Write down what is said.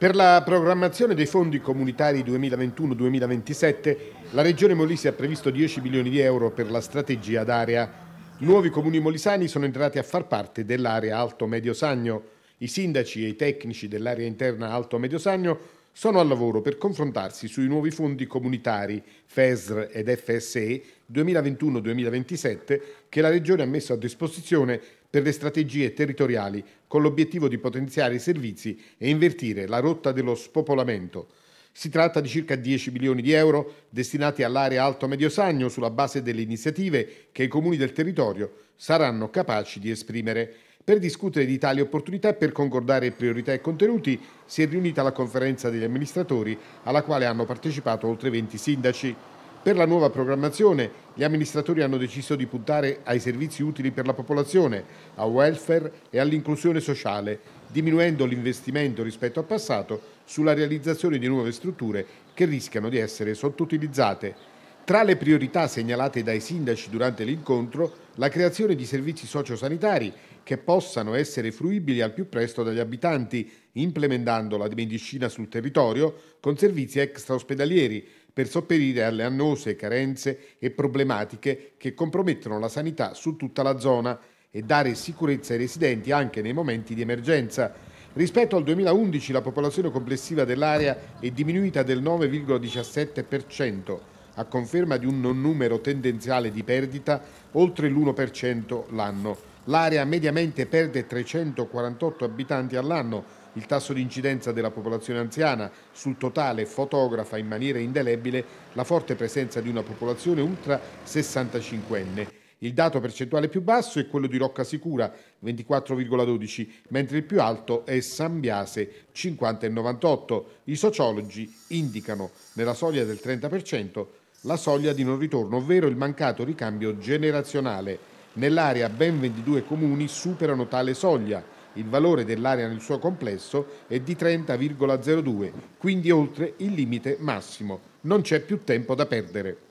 Per la programmazione dei fondi comunitari 2021-2027, la Regione Molise ha previsto 10 milioni di euro per la strategia d'area. Nuovi comuni molisani sono entrati a far parte dell'area Alto Medio Sagno. I sindaci e i tecnici dell'area interna Alto Medio Sagno sono al lavoro per confrontarsi sui nuovi fondi comunitari FESR ed FSE 2021-2027 che la Regione ha messo a disposizione per le strategie territoriali con l'obiettivo di potenziare i servizi e invertire la rotta dello spopolamento. Si tratta di circa 10 milioni di euro destinati all'area Alto Mediosagno sulla base delle iniziative che i comuni del territorio saranno capaci di esprimere. Per discutere di tali opportunità e per concordare priorità e contenuti si è riunita la conferenza degli amministratori alla quale hanno partecipato oltre 20 sindaci. Per la nuova programmazione gli amministratori hanno deciso di puntare ai servizi utili per la popolazione, al welfare e all'inclusione sociale, diminuendo l'investimento rispetto al passato sulla realizzazione di nuove strutture che rischiano di essere sottoutilizzate. Tra le priorità segnalate dai sindaci durante l'incontro, la creazione di servizi sociosanitari che possano essere fruibili al più presto dagli abitanti, implementando la medicina sul territorio con servizi extra ospedalieri per sopperire alle annose carenze e problematiche che compromettono la sanità su tutta la zona e dare sicurezza ai residenti anche nei momenti di emergenza. Rispetto al 2011 la popolazione complessiva dell'area è diminuita del 9,17% a conferma di un non numero tendenziale di perdita oltre l'1% l'anno. L'area mediamente perde 348 abitanti all'anno. Il tasso di incidenza della popolazione anziana sul totale fotografa in maniera indelebile la forte presenza di una popolazione ultra 65enne. Il dato percentuale più basso è quello di Rocca Sicura, 24,12, mentre il più alto è San Biase, 50,98. I sociologi indicano nella soglia del 30% la soglia di non ritorno, ovvero il mancato ricambio generazionale. Nell'area ben 22 comuni superano tale soglia. Il valore dell'area nel suo complesso è di 30,02, quindi oltre il limite massimo. Non c'è più tempo da perdere.